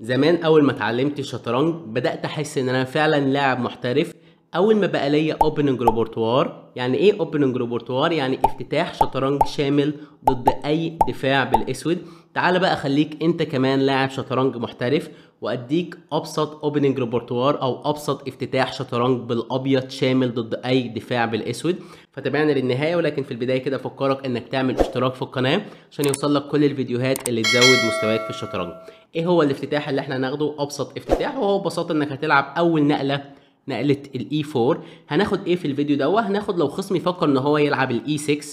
زمان اول ما اتعلمت الشطرنج بدات احس ان انا فعلا لاعب محترف اول ما بقى ليا اوبننج روبورتوار يعني ايه اوبننج روبورتوار يعني افتتاح شطرنج شامل ضد اي دفاع بالاسود تعال بقى خليك انت كمان لاعب شطرنج محترف واديك ابسط اوبننج روبورتوار او ابسط افتتاح شطرنج بالابيض شامل ضد اي دفاع بالاسود فتابعنا للنهايه ولكن في البدايه كده افكرك انك تعمل اشتراك في القناه عشان يوصلك كل الفيديوهات اللي تزود مستواك في الشطرنج ايه هو الافتتاح اللي احنا هناخده ابسط افتتاح وهو ببساطه انك هتلعب اول نقله نقلت الاي 4 e هناخد ايه في الفيديو دوت هناخد لو خصم يفكر ان هو يلعب الاي 6 e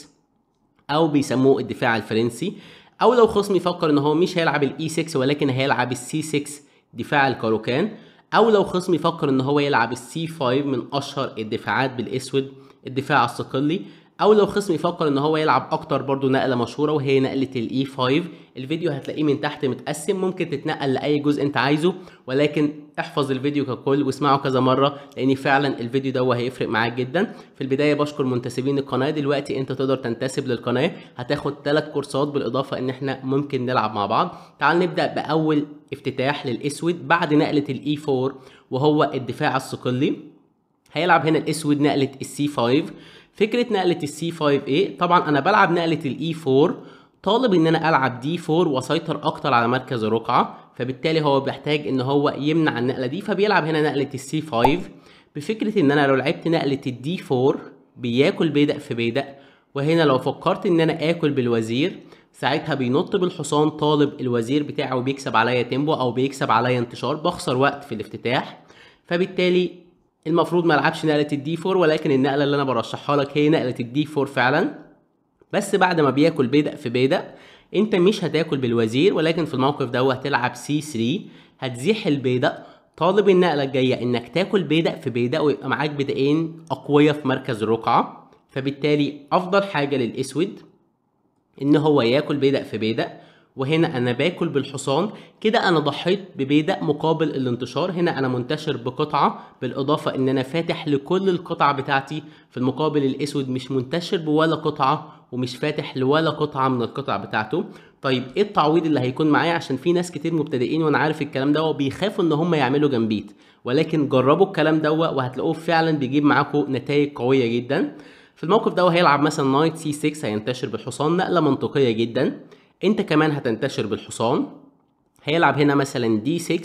او بيسموه الدفاع الفرنسي او لو خصم يفكر ان هو مش هيلعب الاي 6 e ولكن هيلعب السي 6 دفاع الكاروكان او لو خصم يفكر ان هو يلعب السي 5 من اشهر الدفاعات بالاسود الدفاع الصقلي او لو خصم يفكر ان هو يلعب اكتر برضو نقله مشهوره وهي نقله الاي 5 e الفيديو هتلاقيه من تحت متقسم ممكن تتنقل لاي جزء انت عايزه ولكن احفظ الفيديو ككل واسمعه كذا مره لان فعلا الفيديو ده هيفرق معاك جدا في البدايه بشكر منتسبين القناه دلوقتي انت تقدر تنتسب للقناه هتاخد 3 كورسات بالاضافه ان احنا ممكن نلعب مع بعض تعال نبدا باول افتتاح للاسود بعد نقله الاي 4 e وهو الدفاع الصقلي هيلعب هنا الاسود نقله السي 5 فكره نقله السي 5 a طبعا انا بلعب نقله الاي 4 e طالب ان انا العب دي 4 واسيطر اكتر على مركز الرقعه فبالتالي هو بيحتاج ان هو يمنع النقله دي فبيلعب هنا نقله السي 5 بفكره ان انا لو لعبت نقله الدي 4 بياكل بيدق في بيدق وهنا لو فكرت ان انا اكل بالوزير ساعتها بينط بالحصان طالب الوزير بتاعه وبيكسب عليا تيمبو او بيكسب عليا انتشار بخسر وقت في الافتتاح فبالتالي المفروض ما العبش نقله الدي 4 ولكن النقله اللي انا برشحها لك هي نقله الدي 4 فعلا بس بعد ما بياكل بيدق في بيدق انت مش هتاكل بالوزير ولكن في الموقف ده هتلعب سي 3 هتزيح البيدق طالب النقله الجايه انك تاكل بيدق في بيدق ويبقى معاك بيدقين اقوياء في مركز الرقعه فبالتالي افضل حاجه للاسود ان هو ياكل بيدق في بيدق وهنا انا باكل بالحصان كده انا ضحيت ببيدق مقابل الانتشار هنا انا منتشر بقطعه بالاضافه ان انا فاتح لكل القطع بتاعتي في المقابل الاسود مش منتشر بولا قطعه ومش فاتح لولا قطعه من القطع بتاعته طيب ايه التعويض اللي هيكون معايا عشان في ناس كتير مبتدئين وانا عارف الكلام ده وبيخافوا ان هم يعملوا جنبيت ولكن جربوا الكلام ده وهتلاقوه فعلا بيجيب معاكم نتائج قويه جدا في الموقف ده هيلعب مثلا نايت سي 6 هينتشر بالحصان نقله منطقيه جدا انت كمان هتنتشر بالحصان هيلعب هنا مثلا دي 6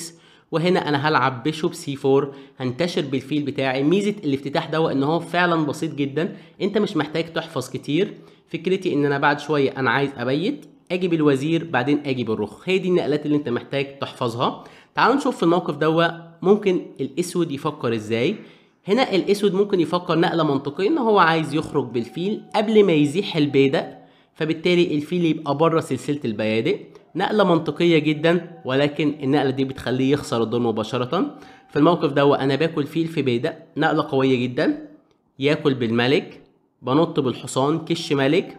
وهنا انا هلعب بيشوب سي 4 هنتشر بالفيل بتاعي ميزه الافتتاح ده ان هو فعلا بسيط جدا انت مش محتاج تحفظ كتير فكرتي ان انا بعد شويه انا عايز ابيت اجي بالوزير بعدين اجي بالرخ هي دي النقلات اللي انت محتاج تحفظها تعالوا نشوف في الموقف ده ممكن الاسود يفكر ازاي هنا الاسود ممكن يفكر نقله منطقيه ان هو عايز يخرج بالفيل قبل ما يزيح البيدق فبالتالي الفيل يبقى بره سلسله البيادق نقله منطقيه جدا ولكن النقله دي بتخليه يخسر الدور مباشره في الموقف ده انا باكل فيل في بيدق نقله قويه جدا ياكل بالملك بنط بالحصان كش ملك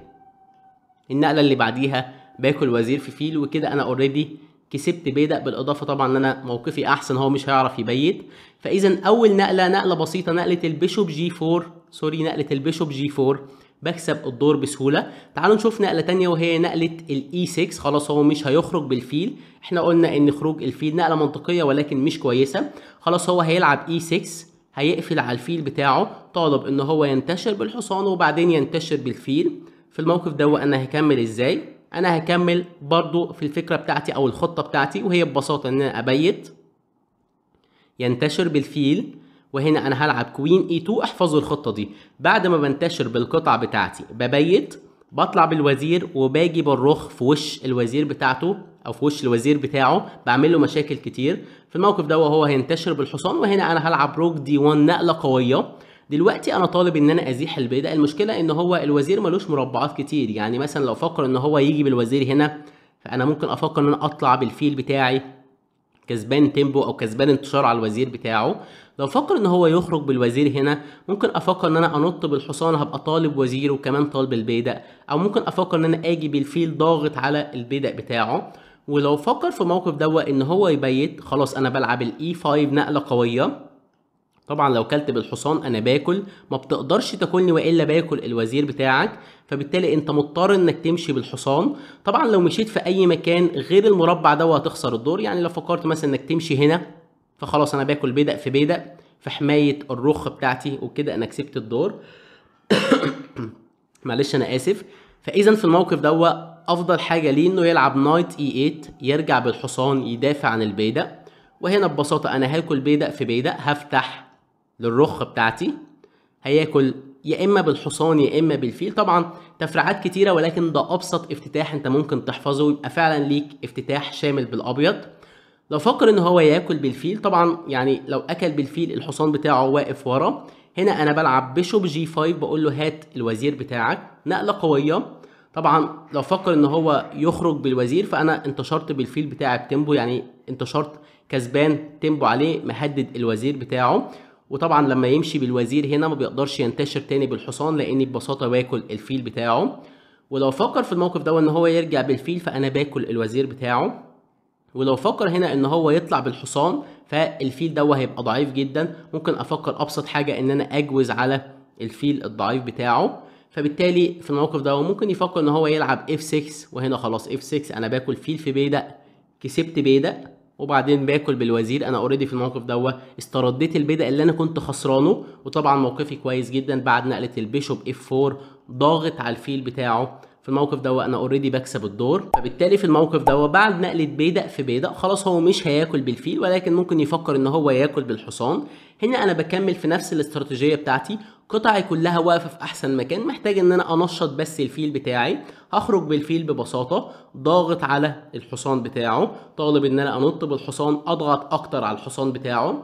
النقله اللي بعديها باكل وزير في فيل وكده انا اوريدي كسبت بيدق بالاضافه طبعا ان انا موقفي احسن هو مش هيعرف يبيت فاذا اول نقله نقله بسيطه نقله البيشوب جي 4 سوري نقله البيشوب جي 4 بكسب الدور بسهولة تعالوا نشوف نقلة تانية وهي نقلة الاي 6 e خلاص هو مش هيخرج بالفيل احنا قلنا ان خروج الفيل نقلة منطقية ولكن مش كويسة خلاص هو هيلعب اي e 6 هيقفل على الفيل بتاعه طالب ان هو ينتشر بالحصان وبعدين ينتشر بالفيل في الموقف ده انا هكمل ازاي انا هكمل برضو في الفكرة بتاعتي او الخطة بتاعتي وهي ببساطة ان انا ابيت ينتشر بالفيل وهنا انا هلعب كوين اي 2 احفظوا الخطه دي بعد ما بنتشر بالقطع بتاعتي ببيت بطلع بالوزير وباجي بالرخ في وش الوزير بتاعته او في وش الوزير بتاعه بعمل له مشاكل كتير في الموقف ده وهو هينتشر بالحصان وهنا انا هلعب روك دي 1 نقله قويه دلوقتي انا طالب ان انا ازيح البيدق المشكله ان هو الوزير ملوش مربعات كتير يعني مثلا لو فكر ان هو يجي بالوزير هنا فانا ممكن افكر ان انا اطلع بالفيل بتاعي كسبان تيمبو او كسبان انتشار على الوزير بتاعه لو فكر ان هو يخرج بالوزير هنا ممكن افكر ان انا انط بالحصان هبقى طالب وزير وكمان طالب البيدق او ممكن افكر ان انا اجي بالفيل ضاغط على البيدق بتاعه ولو فكر في موقف دوا ان هو يبيت خلاص انا بلعب الاي 5 e نقله قويه طبعا لو كلت بالحصان انا باكل ما بتقدرش تاكلني والا باكل الوزير بتاعك فبالتالي انت مضطر انك تمشي بالحصان طبعا لو مشيت في اي مكان غير المربع ده هتخسر الدور يعني لو فكرت مثلا انك تمشي هنا فخلاص انا باكل بيدق في بيدق في حمايه الرخ بتاعتي وكده انا كسبت الدور معلش انا اسف فاذا في الموقف ده افضل حاجه ليه انه يلعب نايت اي 8 يرجع بالحصان يدافع عن البيدق وهنا ببساطه انا هاكل بيدق في بيدق هفتح للرخ بتاعتي هياكل يا اما بالحصان يا اما بالفيل طبعا تفريعات كتيره ولكن ده ابسط افتتاح انت ممكن تحفظه ويبقى فعلا ليك افتتاح شامل بالابيض لو فكر ان هو ياكل بالفيل طبعا يعني لو اكل بالفيل الحصان بتاعه واقف ورا هنا انا بلعب بيشوب جي 5 بقول له هات الوزير بتاعك نقله قويه طبعا لو فكر ان هو يخرج بالوزير فانا انتشرت بالفيل بتاعي بتمبو يعني انتشرت كسبان تمبو عليه مهدد الوزير بتاعه وطبعا لما يمشي بالوزير هنا ما بيقدرش ينتشر تاني بالحصان لاني ببساطه باكل الفيل بتاعه ولو فكر في الموقف ده ان هو يرجع بالفيل فانا باكل الوزير بتاعه ولو فكر هنا ان هو يطلع بالحصان فالفيل ده هيبقى ضعيف جدا ممكن افكر ابسط حاجه ان انا اجوز على الفيل الضعيف بتاعه فبالتالي في الموقف ده ممكن يفكر ان هو يلعب اف 6 وهنا خلاص اف 6 انا باكل فيل في بيدق كسبت بيدق وبعدين باكل بالوزير انا اوريدي في الموقف دوت استرديت البيدق اللي انا كنت خسرانه وطبعا موقفي كويس جدا بعد نقله البيشوب اف 4 ضاغط على الفيل بتاعه في الموقف ده انا اوريدي بكسب الدور فبالتالي في الموقف ده بعد نقله بيدق في بيدق خلاص هو مش هياكل بالفيل ولكن ممكن يفكر ان هو ياكل بالحصان هنا انا بكمل في نفس الاستراتيجيه بتاعتي قطعي كلها واقفه في احسن مكان محتاج ان انا انشط بس الفيل بتاعي هخرج بالفيل ببساطه ضاغط على الحصان بتاعه طالب ان انا انط بالحصان اضغط اكتر على الحصان بتاعه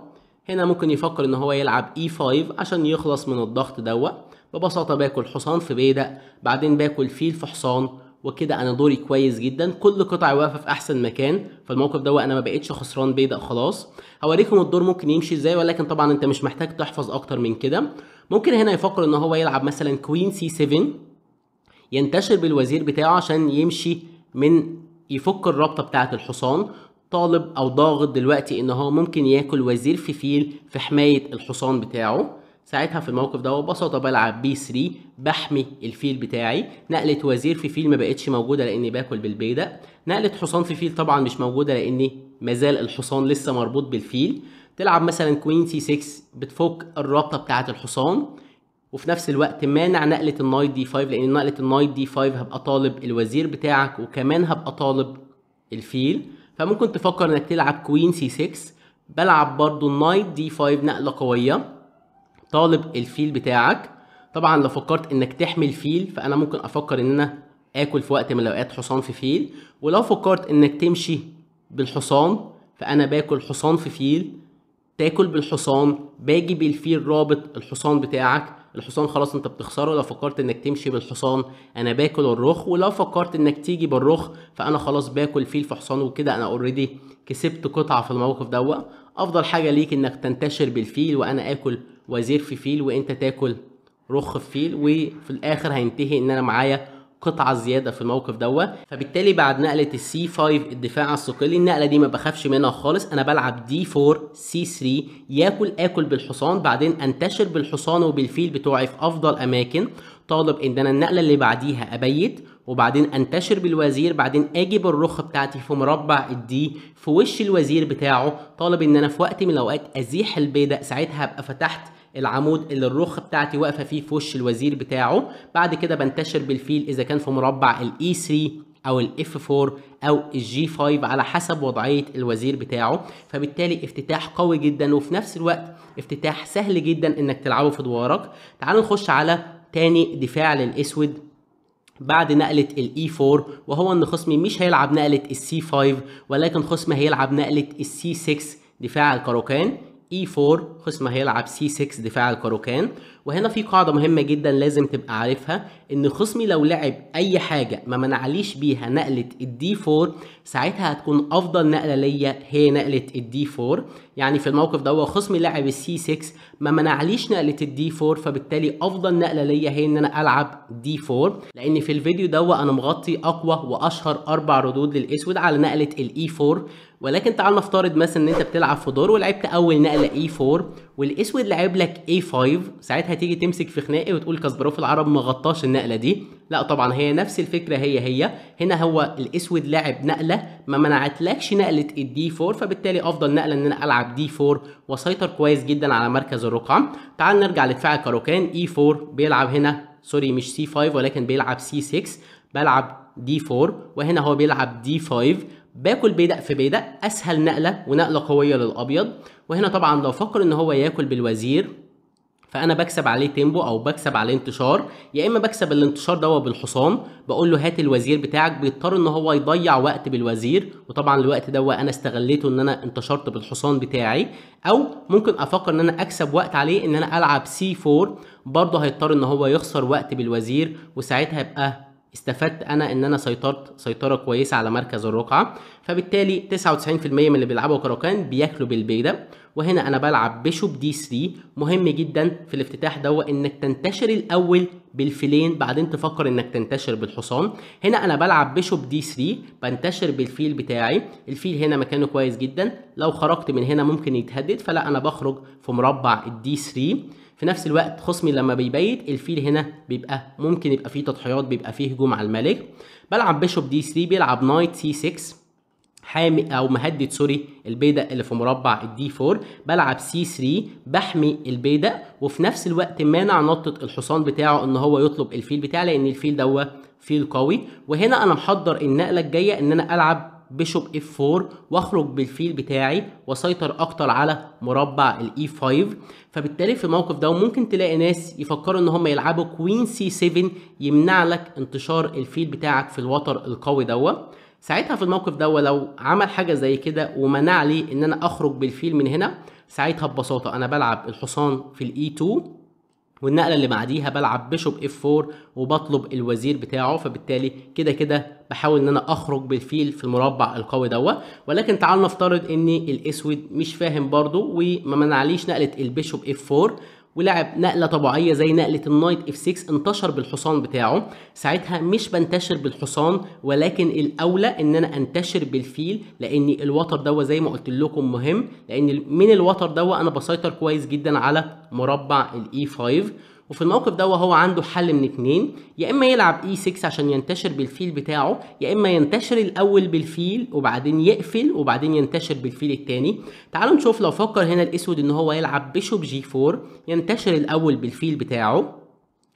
هنا ممكن يفكر ان هو يلعب e5 عشان يخلص من الضغط دوت ببساطة باكل حصان في بيدق بعدين باكل فيل في حصان وكده انا دوري كويس جدا كل قطع واقفه في احسن مكان فالموقف ده انا ما بقتش خسران بيدق خلاص هوريكم الدور ممكن يمشي ازاي ولكن طبعا انت مش محتاج تحفظ اكتر من كده ممكن هنا يفكر ان هو يلعب مثلا كوين سي 7 ينتشر بالوزير بتاعه عشان يمشي من يفك الرابطه بتاعه الحصان طالب او ضاغط دلوقتي ان هو ممكن ياكل وزير في فيل في حمايه الحصان بتاعه ساعتها في الموقف ده ببساطه بلعب بي 3 بحمي الفيل بتاعي نقله وزير في فيل ما بقتش موجوده لاني باكل بالبيدق نقله حصان في فيل طبعا مش موجوده لاني مازال الحصان لسه مربوط بالفيل تلعب مثلا كوين سي 6 بتفك الرابطه بتاعه الحصان وفي نفس الوقت مانع نقله النايت دي 5 لان نقله النايت دي 5 هبقى طالب الوزير بتاعك وكمان هبقى طالب الفيل فممكن تفكر انك تلعب كوين سي 6 بلعب برضو النايت دي 5 نقله قويه طالب الفيل بتاعك طبعا لو فكرت انك تحمي الفيل فانا ممكن افكر ان انا اكل في وقت من الاوقات حصان في فيل ولو فكرت انك تمشي بالحصان فانا باكل حصان في فيل تاكل بالحصان باجي بالفيل رابط الحصان بتاعك الحصان خلاص انت بتخسره لو فكرت انك تمشي بالحصان انا باكل الرخ ولو فكرت انك تيجي بالرخ فانا خلاص باكل فيل في حصان وكده انا اوريدي كسبت قطعه في الموقف دوت افضل حاجه ليك انك تنتشر بالفيل وانا اكل وزير في فيل وانت تاكل رخ في فيل وفي الاخر هينتهي ان انا معايا قطعه زياده في الموقف دوت فبالتالي بعد نقله السي 5 الدفاع الثقيلي النقله دي ما بخافش منها خالص انا بلعب دي 4 سي 3 ياكل اكل بالحصان بعدين انتشر بالحصان وبالفيل بتوعي في افضل اماكن طالب ان انا النقله اللي بعديها ابيت وبعدين انتشر بالوزير بعدين اجي بالرخ بتاعتي في مربع الدي في وش الوزير بتاعه طالب ان انا في وقت من الاوقات ازيح البيدق ساعتها ابقى فتحت العمود اللي الرخ بتاعتي واقفه فيه في وش الوزير بتاعه بعد كده بنتشر بالفيل اذا كان في مربع الاي 3 e او الاف 4 او الجي 5 على حسب وضعيه الوزير بتاعه فبالتالي افتتاح قوي جدا وفي نفس الوقت افتتاح سهل جدا انك تلعبه في دوارك تعالوا نخش على تاني دفاع للاسود بعد نقلة e 4 وهو ان خصمي مش هيلعب نقلة c 5 ولكن خصمي هيلعب نقلة c 6 دفاع الكاروكان e4 خصم هيلعب c6 دفاع الكاروكان وهنا في قاعده مهمه جدا لازم تبقى عارفها ان خصمي لو لعب اي حاجه ما منعليش بيها نقله الدي 4 ساعتها هتكون افضل نقله ليا هي نقله الدي 4 يعني في الموقف ده خصمي لعب السي 6 ما منعليش نقله الدي 4 فبالتالي افضل نقله ليا هي ان انا العب دي 4 لان في الفيديو ده انا مغطي اقوى واشهر اربع ردود للاسود على نقله ال e 4 ولكن تعال نفترض مثلا ان انت بتلعب في دور ولعبت اول نقله اي 4 والاسود لعب لك اي 5 ساعتها تيجي تمسك في خناقي وتقول كاسباروف العرب ما غطاش النقله دي لا طبعا هي نفس الفكره هي هي هنا هو الاسود لعب نقله ما منعتلكش نقله الدي 4 فبالتالي افضل نقله ان انا العب دي 4 واسيطر كويس جدا على مركز الرقعه تعال نرجع لدفاع الكاروكان اي 4 بيلعب هنا سوري مش سي 5 ولكن بيلعب سي 6 بلعب دي 4 وهنا هو بيلعب دي 5 باكل بيدق في بيدق اسهل نقله ونقله قويه للابيض وهنا طبعا لو فكر ان هو ياكل بالوزير فانا بكسب عليه تيمبو او بكسب عليه انتشار يا اما بكسب الانتشار دوت بالحصان بقول له هات الوزير بتاعك بيضطر ان هو يضيع وقت بالوزير وطبعا الوقت دوت انا استغليته ان انا انتشرت بالحصان بتاعي او ممكن افكر ان انا اكسب وقت عليه ان انا العب سي 4 برضه هيضطر ان هو يخسر وقت بالوزير وساعتها يبقى استفدت انا ان انا سيطرت سيطره كويسه على مركز الرقعه فبالتالي 99% من اللي بيلعبوا كروكان بياكلوا بالبيضه وهنا انا بلعب بشوب دي 3 مهم جدا في الافتتاح دو انك تنتشر الاول بالفيلين بعدين تفكر انك تنتشر بالحصان هنا انا بلعب بشوب دي 3 بنتشر بالفيل بتاعي الفيل هنا مكانه كويس جدا لو خرجت من هنا ممكن يتهدد فلا انا بخرج في مربع الدي 3 في نفس الوقت خصمي لما بيبيت الفيل هنا بيبقى ممكن يبقى فيه تضحيات بيبقى فيه هجوم على الملك بلعب بيشوب دي 3 بيلعب نايت سي 6 حامي او مهدد سوري البيدق اللي في مربع الدي 4 بلعب سي 3 بحمي البيدق وفي نفس الوقت مانع نطه الحصان بتاعه ان هو يطلب الفيل بتاعه لان الفيل دوت فيل قوي وهنا انا محضر النقله الجايه ان انا العب بيشوب اف 4 واخرج بالفيل بتاعي وسيطر اكتر على مربع الاي 5 فبالتالي في الموقف ده ممكن تلاقي ناس يفكروا ان هم يلعبوا كوين سي 7 يمنع لك انتشار الفيل بتاعك في الوتر القوي دوت ساعتها في الموقف ده لو عمل حاجه زي كده ومنع لي ان انا اخرج بالفيل من هنا ساعتها ببساطه انا بلعب الحصان في الاي 2 والنقله اللي بعديها بلعب بيشوب اف 4 وبطلب الوزير بتاعه فبالتالي كده كده بحاول ان انا اخرج بالفيل في المربع القوي دوت ولكن تعال نفترض ان الاسود مش فاهم برضو وما منعليش نقله البيشوب اف 4 ولعب نقلة طبيعية زي نقلة النايت اف 6 انتشر بالحصان بتاعه ساعتها مش بنتشر بالحصان ولكن الأولى إن أنا أنتشر بالفيل لأن الوتر دوا زي ما قلت لكم مهم لأن من الوتر دوا أنا بسيطر كويس جدا على مربع الإي 5 e وفي الموقف ده هو عنده حل من اتنين يا اما يلعب اي e 6 عشان ينتشر بالفيل بتاعه يا اما ينتشر الاول بالفيل وبعدين يقفل وبعدين ينتشر بالفيل التاني تعالوا نشوف لو فكر هنا الاسود ان هو يلعب بيشوب جي 4 ينتشر الاول بالفيل بتاعه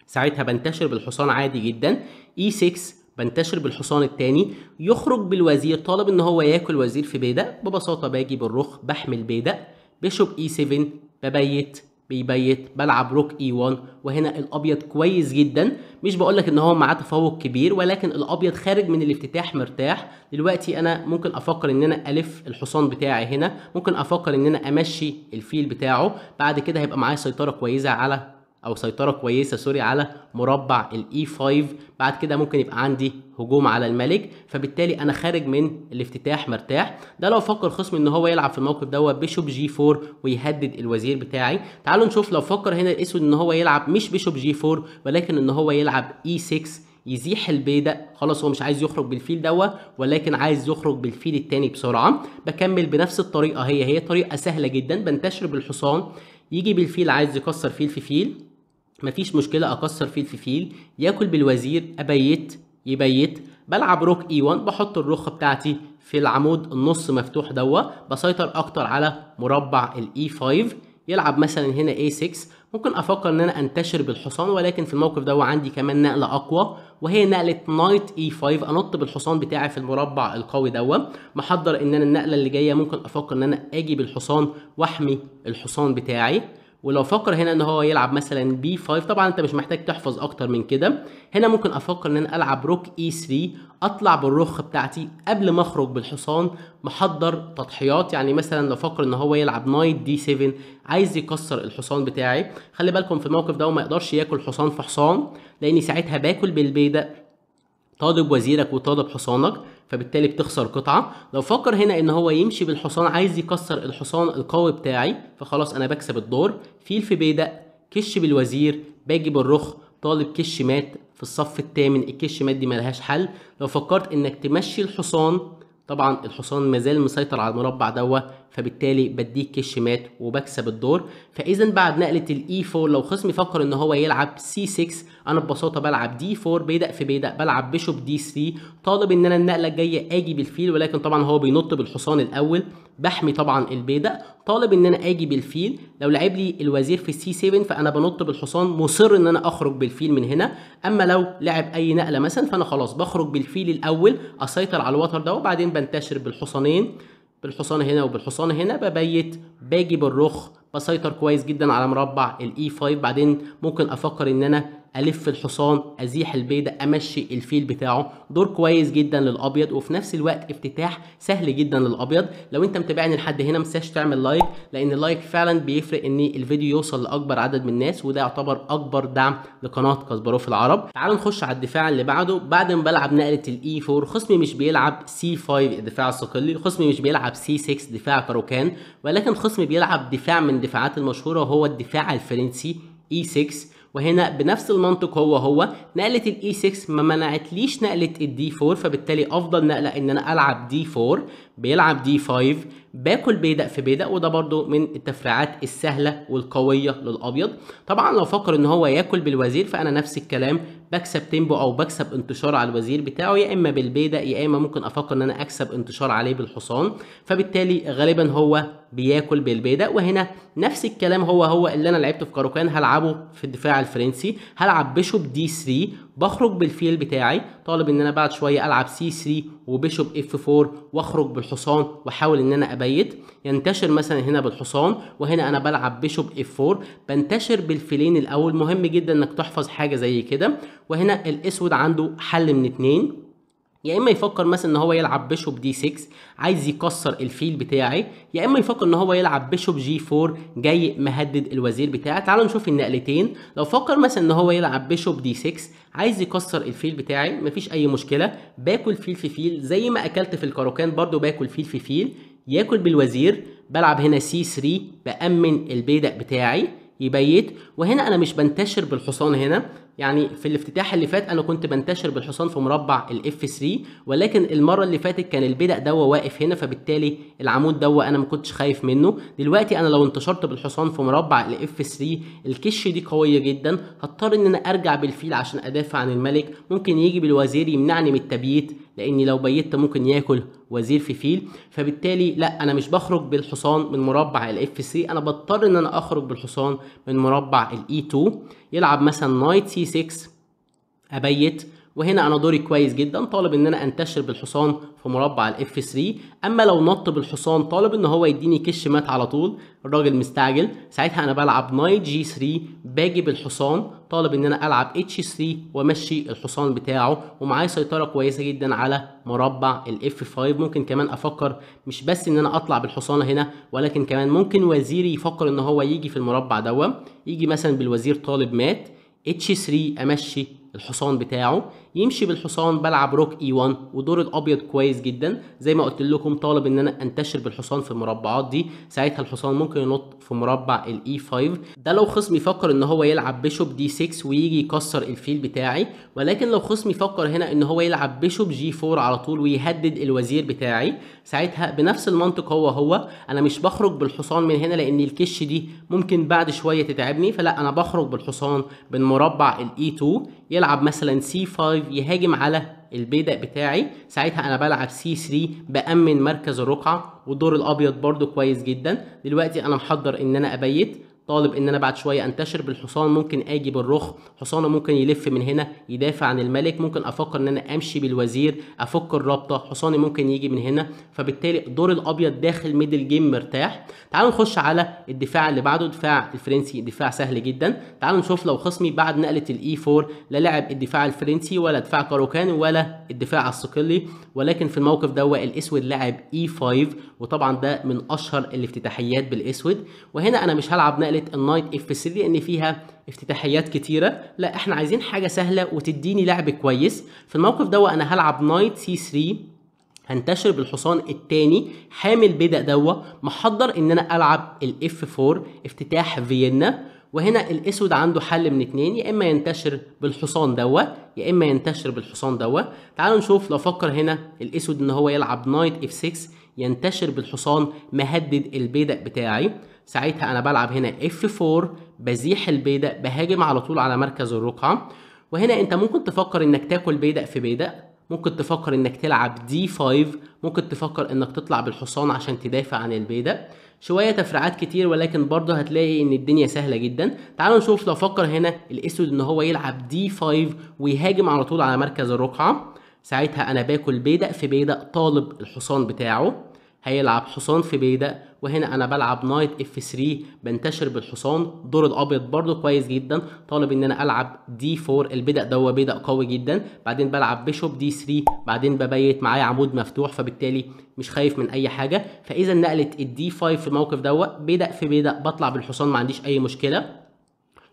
ساعتها بنتشر بالحصان عادي جدا اي e 6 بنتشر بالحصان التاني يخرج بالوزير طالب ان هو ياكل وزير في بيدق ببساطه باجي بالرخ بحمل بيدق بيشوب اي e 7 ببيت بيبيت بلعب روك اي 1 وهنا الابيض كويس جدا مش بقولك ان هو معاه تفوق كبير ولكن الابيض خارج من الافتتاح مرتاح دلوقتي انا ممكن افكر ان انا الف الحصان بتاعي هنا ممكن افكر ان انا امشي الفيل بتاعه بعد كده هيبقى معايا سيطره كويسه على او سيطره كويسه سوري على مربع الاي 5 e بعد كده ممكن يبقى عندي هجوم على الملك فبالتالي انا خارج من الافتتاح مرتاح ده لو فكر خصمي ان هو يلعب في الموقف دوت بيشوب جي 4 ويهدد الوزير بتاعي تعالوا نشوف لو فكر هنا الاسود ان هو يلعب مش بيشوب جي 4 ولكن ان هو يلعب اي e 6 يزيح البيدق خلاص هو مش عايز يخرج بالفيل دوت ولكن عايز يخرج بالفيل التاني بسرعه بكمل بنفس الطريقه هي هي طريقه سهله جدا بنتشر بالحصان يجي بالفيل عايز يكسر فيل في فيل مفيش مشكلة أكسر فيل في فيل ياكل بالوزير أبيت يبيت بلعب روك اي 1 بحط الرخ بتاعتي في العمود النص مفتوح دوا بسيطر أكتر على مربع الاي 5 e يلعب مثلا هنا اي 6 ممكن أفكر إن أنا أنتشر بالحصان ولكن في الموقف دوا عندي كمان نقلة أقوى وهي نقلة نايت اي 5 أنط بالحصان بتاعي في المربع القوي دوا محضر إن أنا النقلة اللي جاية ممكن أفكر إن أنا أجي بالحصان وأحمي الحصان بتاعي ولو فكر هنا ان هو يلعب مثلا بي 5 طبعا انت مش محتاج تحفظ اكتر من كده هنا ممكن افكر ان انا العب روك اي e 3 اطلع بالرخ بتاعتي قبل ما اخرج بالحصان محضر تضحيات يعني مثلا لو فكر ان هو يلعب نايت دي 7 عايز يكسر الحصان بتاعي خلي بالكم في الموقف ده وما يقدرش ياكل حصان في حصان لاني ساعتها باكل بالبيدق طالب وزيرك وطالب حصانك فبالتالي بتخسر قطعه لو فكر هنا ان هو يمشي بالحصان عايز يكسر الحصان القوي بتاعي فخلاص انا بكسب الدور فيل في بيدق كش بالوزير باجي بالرخ طالب كش مات في الصف الثامن الكش مات دي ملهاش حل لو فكرت انك تمشي الحصان طبعا الحصان مازال مسيطر على المربع دوت فبالتالي بديك مات وبكسب الدور فاذا بعد نقله الاي 4 e لو خصمي فكر ان هو يلعب سي 6 انا ببساطه بلعب دي 4 بيدق في بيدق بلعب بيشوب دي 3 طالب ان انا النقله الجايه اجي بالفيل ولكن طبعا هو بينط بالحصان الاول بحمي طبعا البيدق طالب ان انا اجي بالفيل لو لعب لي الوزير في سي 7 فانا بنط بالحصان مصر ان انا اخرج بالفيل من هنا اما لو لعب اي نقله مثلا فانا خلاص بخرج بالفيل الاول اسيطر على الوتر ده وبعدين بنتشر بالحصانين بالحصان هنا وبالحصان هنا ببيت باجي بالرخ بسيطر كويس جدا على مربع الاي 5 e بعدين ممكن افكر ان انا الف الحصان ازيح البيضه امشي الفيل بتاعه دور كويس جدا للابيض وفي نفس الوقت افتتاح سهل جدا للابيض لو انت متابعني لحد هنا متنساش تعمل لايك لان اللايك فعلا بيفرق ان الفيديو يوصل لاكبر عدد من الناس وده يعتبر اكبر دعم لقناه كاسباروف العرب تعالوا نخش على الدفاع اللي بعده بعد ما بلعب نقله الاي 4 e خصمي مش بيلعب سي 5 دفاع الصقلي خصمي مش بيلعب سي 6 دفاع كاروكان ولكن خصمي بيلعب دفاع من دفاعات المشهوره وهو الدفاع الفرنسي اي e 6 وهنا بنفس المنطق هو هو نقله e 6 ما منعتليش نقله d 4 فبالتالي افضل نقله ان انا العب ألعب 4 بيلعب d 5 باكل بيدق في بيدق وده برده من التفريعات السهله والقويه للابيض طبعا لو فكر ان هو ياكل بالوزير فانا نفس الكلام بكسب تيمبو او بكسب انتشار على الوزير بتاعه يا اما بالبيدق يا اما ممكن افكر ان انا اكسب انتشار عليه بالحصان فبالتالي غالبا هو بياكل بالبيدق وهنا نفس الكلام هو هو اللي انا لعبته في كاروكان هلعبه في الدفاع الفرنسي هلعب بيشوب دي 3 بخرج بالفيل بتاعي طالب ان انا بعد شويه العب سي 3 وبيشوب اف 4 واخرج بالحصان واحاول ان انا ابيت ينتشر مثلا هنا بالحصان وهنا انا بلعب بيشوب اف 4 بنتشر بالفيلين الاول مهم جدا انك تحفظ حاجه زي كده وهنا الاسود عنده حل من اتنين يا اما يفكر مثلا ان هو يلعب بيشوب دي 6 عايز يكسر الفيل بتاعي يا اما يفكر ان هو يلعب بيشوب جي 4 جاي مهدد الوزير بتاعي تعالوا نشوف النقلتين لو فكر مثلا ان هو يلعب بيشوب دي 6 عايز يكسر الفيل بتاعي مفيش اي مشكله باكل فيل في فيل زي ما اكلت في الكاروكان برضو باكل فيل في فيل ياكل بالوزير بلعب هنا سي 3 بامن البيدق بتاعي يبيت وهنا انا مش بنتشر بالحصان هنا يعني في الافتتاح اللي فات انا كنت بنتشر بالحصان في مربع الاف 3 ولكن المره اللي فاتت كان البدأ دوا واقف هنا فبالتالي العمود دوا انا ما كنتش خايف منه دلوقتي انا لو انتشرت بالحصان في مربع الاف 3 الكش دي قويه جدا هضطر ان انا ارجع بالفيل عشان ادافع عن الملك ممكن يجي بالوزير يمنعني من التبييت لاني لو بيتت ممكن ياكل وزير في فيل فبالتالي لا انا مش بخرج بالحصان من مربع الاف 3 انا بضطر ان انا اخرج بالحصان من مربع الاي 2 e يلعب مثلا نايت سي 6 ابيت وهنا انا دوري كويس جدا طالب ان انا انتشر بالحصان في مربع الاف 3 اما لو نط بالحصان طالب ان هو يديني كش مات على طول الراجل مستعجل ساعتها انا بلعب نايت جي 3 باجي بالحصان طالب ان انا العب اتش 3 وامشي الحصان بتاعه ومعايا سيطره كويسه جدا على مربع الاف 5 ممكن كمان افكر مش بس ان انا اطلع بالحصان هنا ولكن كمان ممكن وزيري يفكر ان هو يجي في المربع دوت يجي مثلا بالوزير طالب مات اتش 3 امشي الحصان بتاعه يمشي بالحصان بلعب روك اي 1 ودور الابيض كويس جدا زي ما قلت لكم طالب ان انا انتشر بالحصان في المربعات دي ساعتها الحصان ممكن ينط في مربع الاي 5 e ده لو خصمي فكر ان هو يلعب بيشوب دي 6 ويجي يكسر الفيل بتاعي ولكن لو خصمي فكر هنا ان هو يلعب بيشوب جي 4 على طول ويهدد الوزير بتاعي ساعتها بنفس المنطق هو هو انا مش بخرج بالحصان من هنا لان الكش دي ممكن بعد شويه تتعبني فلا انا بخرج بالحصان بالمربع الاي 2 e يلعب مثلا سي 5 5 يهاجم على البيدق بتاعي ساعتها انا بلعب C3 بامن مركز الرقعه والدور الابيض برده كويس جدا دلوقتي انا محضر ان انا ابيت طالب ان انا بعد شويه انتشر بالحصان ممكن اجي بالرخ حصانه ممكن يلف من هنا يدافع عن الملك ممكن افكر ان انا امشي بالوزير افك الرابطه حصاني ممكن يجي من هنا فبالتالي دور الابيض داخل ميدل جيم مرتاح تعالوا نخش على الدفاع اللي بعده دفاع الفرنسي دفاع سهل جدا تعالوا نشوف لو خصمي بعد نقله الاي 4 e لا لعب الدفاع الفرنسي ولا دفاع كاروكان ولا الدفاع الصقلي ولكن في الموقف ده الاسود لعب اي 5 وطبعا ده من اشهر الافتتاحيات بالاسود وهنا انا مش هلعب نقله حاله النايت اف 3 لان فيها افتتاحيات كتيره لا احنا عايزين حاجه سهله وتديني لعب كويس في الموقف ده انا هلعب نايت سي 3 هنتشر بالحصان الثاني حامل بدأ دوا محضر ان انا العب الاف 4 افتتاح فيينا وهنا الاسود عنده حل من اتنين يا اما ينتشر بالحصان دوا يا اما ينتشر بالحصان دوا تعالوا نشوف لو فكر هنا الاسود ان هو يلعب نايت اف 6 ينتشر بالحصان مهدد البيدق بتاعي ساعتها انا بلعب هنا F4 بزيح البيدق بهاجم على طول على مركز الرقعة وهنا انت ممكن تفكر انك تاكل بيدق في بيدق ممكن تفكر انك تلعب دي 5 ممكن تفكر انك تطلع بالحصان عشان تدافع عن البيدق شويه تفريعات كتير ولكن برضه هتلاقي ان الدنيا سهله جدا تعالوا نشوف لو فكر هنا الاسود ان هو يلعب دي 5 ويهاجم على طول على مركز الرقعه ساعتها انا باكل بيدق في بيدق طالب الحصان بتاعه هيلعب حصان في بيدا وهنا انا بلعب نايت اف 3 بنتشر بالحصان دور الابيض برده كويس جدا طالب ان انا العب دي 4 البدأ دوا بدأ قوي جدا بعدين بلعب بيشوب دي 3 بعدين ببيت معايا عمود مفتوح فبالتالي مش خايف من اي حاجه فاذا نقلت الدي 5 في الموقف دوا بدأ في بدأ بطلع بالحصان ما عنديش اي مشكله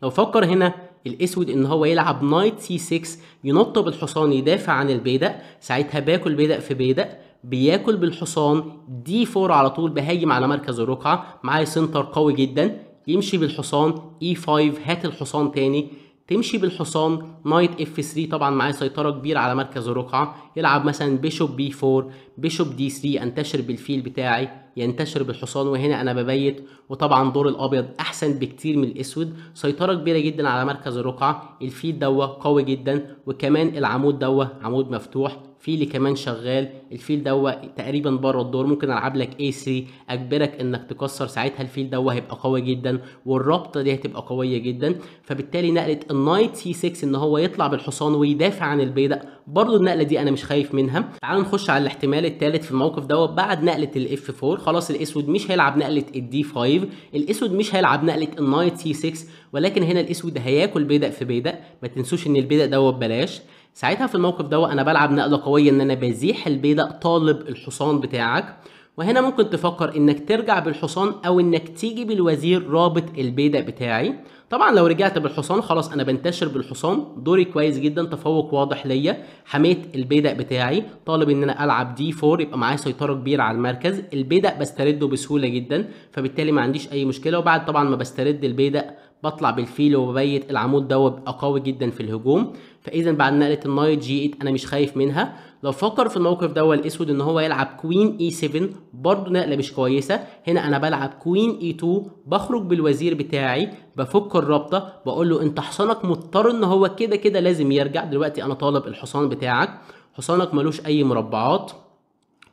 لو فكر هنا الاسود ان هو يلعب نايت سي 6 ينط بالحصان يدافع عن البيدق ساعتها باكل بيدق في بيدق بياكل بالحصان دي 4 على طول بهاجم على مركز الرقعه معايا سنتر قوي جدا يمشي بالحصان اي e 5 هات الحصان تاني تمشي بالحصان نايت اف 3 طبعا معايا سيطره كبيره على مركز الرقعه يلعب مثلا بيشوب بي 4 بيشوب دي 3 انتشر بالفيل بتاعي ينتشر بالحصان وهنا انا ببيت وطبعا دور الابيض احسن بكتير من الاسود سيطره كبيره جدا على مركز الرقعه الفيل دوه قوي جدا وكمان العمود دوه عمود مفتوح فيلي كمان شغال الفيل دوا تقريبا بره الدور ممكن العب لك اي 3 اجبرك انك تكسر ساعتها الفيل دوا هيبقى قوي جدا والرابطه دي هتبقى قويه جدا فبالتالي نقله النايت سي 6 ان هو يطلع بالحصان ويدافع عن البيدق برضو النقله دي انا مش خايف منها تعالوا نخش على الاحتمال الثالث في الموقف دوت بعد نقله الاف 4 خلاص الاسود مش هيلعب نقله الدي 5 الاسود مش هيلعب نقله النايت سي 6 ولكن هنا الاسود هياكل بيدق في بيدق ما تنسوش ان البيدق دوت ببلاش ساعتها في الموقف دوت انا بلعب نقله قويه ان انا بزيح البيدق طالب الحصان بتاعك وهنا ممكن تفكر انك ترجع بالحصان او انك تيجي بالوزير رابط البيدق بتاعي طبعا لو رجعت بالحصان خلاص انا بنتشر بالحصان دوري كويس جدا تفوق واضح ليا حميت البيدق بتاعي طالب ان انا العب دي 4 يبقى معايا سيطره كبيره على المركز البيدق بسترده بسهوله جدا فبالتالي ما عنديش اي مشكله وبعد طبعا ما بسترد البيدق بطلع بالفيل وببيت العمود ده وابقى قوي جدا في الهجوم فاذا بعد نقله النايت جي 8 انا مش خايف منها لو فكر في الموقف ده الاسود ان هو يلعب كوين اي 7 برضه نقله مش كويسه هنا انا بلعب كوين اي 2 بخرج بالوزير بتاعي بفك الرابطه بقول له انت حصانك مضطر ان هو كده كده لازم يرجع دلوقتي انا طالب الحصان بتاعك حصانك ملوش اي مربعات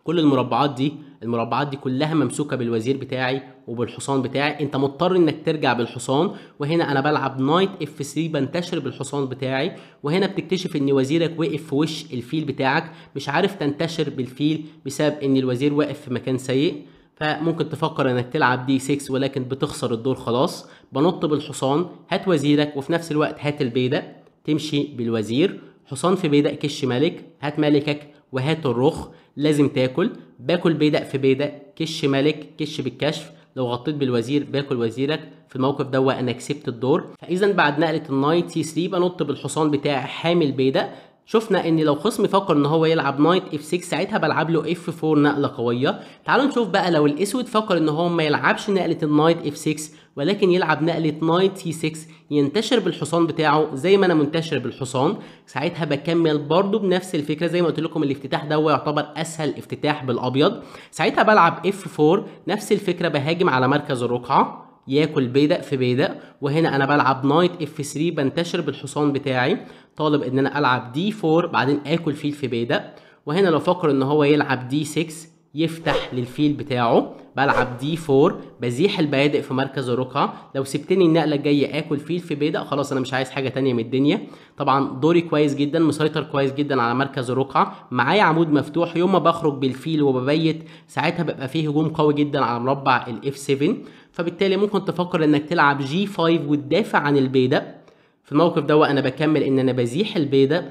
كل المربعات دي المربعات دي كلها ممسوكه بالوزير بتاعي وبالحصان بتاعي انت مضطر انك ترجع بالحصان وهنا انا بلعب نايت اف 3 بنتشر بالحصان بتاعي وهنا بتكتشف ان وزيرك وقف في وش الفيل بتاعك مش عارف تنتشر بالفيل بسبب ان الوزير واقف في مكان سيء فممكن تفكر انك تلعب دي 6 ولكن بتخسر الدور خلاص بنط بالحصان هات وزيرك وفي نفس الوقت هات البيده تمشي بالوزير حصان في بيدق كش ملك هات ملكك وهات الرخ لازم تاكل باكل بيدق في بيدق كش ملك كش بالكشف لو غطيت بالوزير باكل وزيرك في الموقف دوت انا كسبت الدور فاذا بعد نقله النايت سي 3 بنط بالحصان بتاعي حامل بيدق شفنا ان لو خصمي فكر ان هو يلعب نايت اف 6 ساعتها بلعب له اف 4 نقله قويه تعالوا نشوف بقى لو الاسود فكر ان هو ما يلعبش نقله النايت اف 6 ولكن يلعب نقله نايت سي 6 ينتشر بالحصان بتاعه زي ما انا منتشر بالحصان ساعتها بكمل برده بنفس الفكره زي ما قلت لكم الافتتاح ده يعتبر اسهل افتتاح بالابيض ساعتها بلعب اف 4 نفس الفكره بهاجم على مركز الرقعه ياكل بيدق في بيدق وهنا انا بلعب نايت اف 3 بنتشر بالحصان بتاعي طالب ان انا العب دي 4 بعدين اكل فيل في بيدق وهنا لو فكر ان هو يلعب دي 6 يفتح للفيل بتاعه بلعب دي 4 بزيح البيادق في مركز الرقعه لو سبتني النقله الجايه اكل فيل في بيدق خلاص انا مش عايز حاجه تانية من الدنيا طبعا دوري كويس جدا مسيطر كويس جدا على مركز الرقعه معايا عمود مفتوح يوم ما بخرج بالفيل وببيت ساعتها بيبقى فيه هجوم قوي جدا على مربع الاف 7 فبالتالي ممكن تفكر انك تلعب جي 5 وتدافع عن البيدق في الموقف ده انا بكمل ان انا بزيح البيدق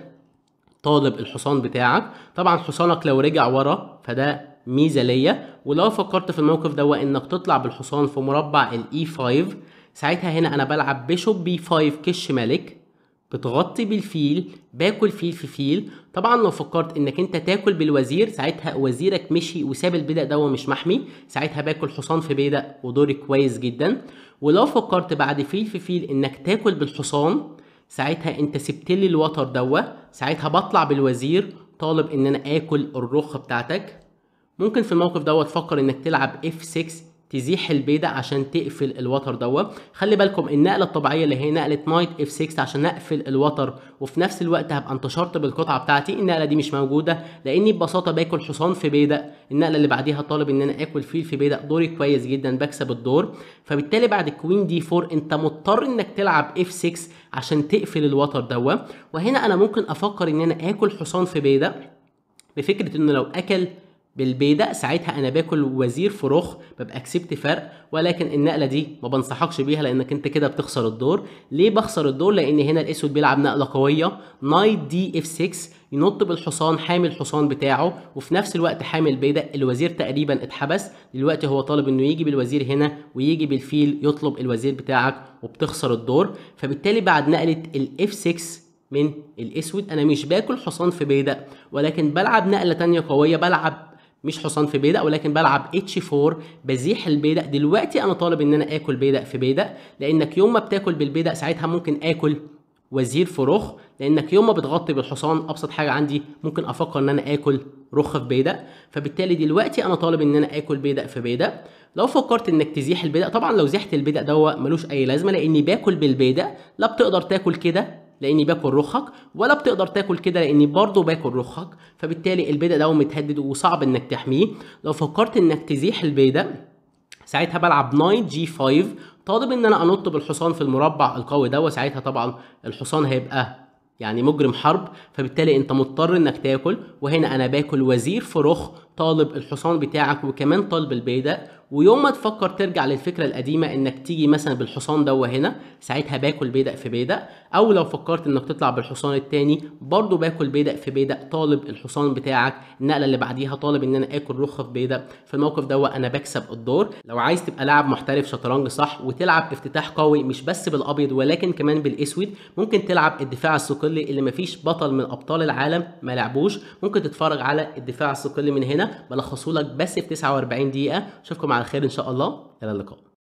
طالب الحصان بتاعك طبعا حصانك لو رجع ورا فده ميزه ليا ولو فكرت في الموقف ده انك تطلع بالحصان في مربع الاي 5 e ساعتها هنا انا بلعب بيشوب بي 5 كش ملك بتغطي بالفيل باكل فيل في فيل طبعا لو فكرت انك انت تاكل بالوزير ساعتها وزيرك مشي وساب البدق ده مش محمي ساعتها باكل حصان في بيدق ودوري كويس جدا ولو فكرت بعد فيل في فيل انك تاكل بالحصان ساعتها انت سبت لي الوتر دوا ساعتها بطلع بالوزير طالب ان انا اكل الرخه بتاعتك ممكن في الموقف دوت تفكر انك تلعب اف 6 تزيح البيضه عشان تقفل الوتر دوت خلي بالكم النقله الطبيعيه اللي هي نقله نايت اف 6 عشان اقفل الوتر وفي نفس الوقت هبقى انتشرت بالقطعه بتاعتي النقله دي مش موجوده لاني ببساطه باكل حصان في بيضه النقله اللي بعديها طالب ان انا اكل فيل في بيضه دوري كويس جدا بكسب الدور فبالتالي بعد كوين دي 4 انت مضطر انك تلعب اف 6 عشان تقفل الوتر دوت وهنا انا ممكن افكر ان انا اكل حصان في بيضه بفكره انه لو اكل بالبيدق ساعتها انا باكل وزير فروخ ببقى كسبت فرق ولكن النقله دي ما بنصحكش بيها لانك انت كده بتخسر الدور ليه بخسر الدور لان هنا الاسود بيلعب نقله قويه نايت دي اف 6 ينط بالحصان حامل الحصان بتاعه وفي نفس الوقت حامل البيدق الوزير تقريبا اتحبس دلوقتي هو طالب انه يجي بالوزير هنا ويجي بالفيل يطلب الوزير بتاعك وبتخسر الدور فبالتالي بعد نقله الاف 6 من الاسود انا مش باكل حصان في بيدق ولكن بلعب نقله ثانيه قويه بلعب مش حصان في بيدق ولكن بلعب اتش 4 بزيح البيدق دلوقتي انا طالب ان انا اكل بيدق في بيدق لانك يوم ما بتاكل بالبيدق ساعتها ممكن اكل وزير في رخ لانك يوم ما بتغطي بالحصان ابسط حاجه عندي ممكن افكر ان انا اكل رخ في بيدق فبالتالي دلوقتي انا طالب ان انا اكل بيدق في بيدق لو فكرت انك تزيح البيدق طبعا لو زيحت البيدق دوت ملوش اي لازمه لاني باكل بالبيدق لا بتقدر تاكل كده لاني باكل رخك ولا بتقدر تاكل كده لاني برضه باكل رخك فبالتالي البيضه ده متهدد وصعب انك تحميه لو فكرت انك تزيح البيضه ساعتها بلعب نايت جي 5 طالب ان انا انط بالحصان في المربع القوي ده وساعتها طبعا الحصان هيبقى يعني مجرم حرب فبالتالي انت مضطر انك تاكل وهنا انا باكل وزير رخ طالب الحصان بتاعك وكمان طالب البيدا ويوم ما تفكر ترجع للفكره القديمه انك تيجي مثلا بالحصان دوه هنا ساعتها باكل بيدا في بيدق او لو فكرت انك تطلع بالحصان الثاني برضه باكل بيدا في بيدق طالب الحصان بتاعك النقله اللي بعديها طالب ان انا اكل رخه في بيدق في الموقف دوه انا بكسب الدور لو عايز تبقى لاعب محترف شطرنج صح وتلعب افتتاح قوي مش بس بالابيض ولكن كمان بالاسود ممكن تلعب الدفاع الثقلي اللي مفيش بطل من ابطال العالم ما لعبوش ممكن تتفرج على الدفاع الثقلي من هنا بلخصهولك لك بس في 49 دقيقه اشوفكم على خير ان شاء الله الى اللقاء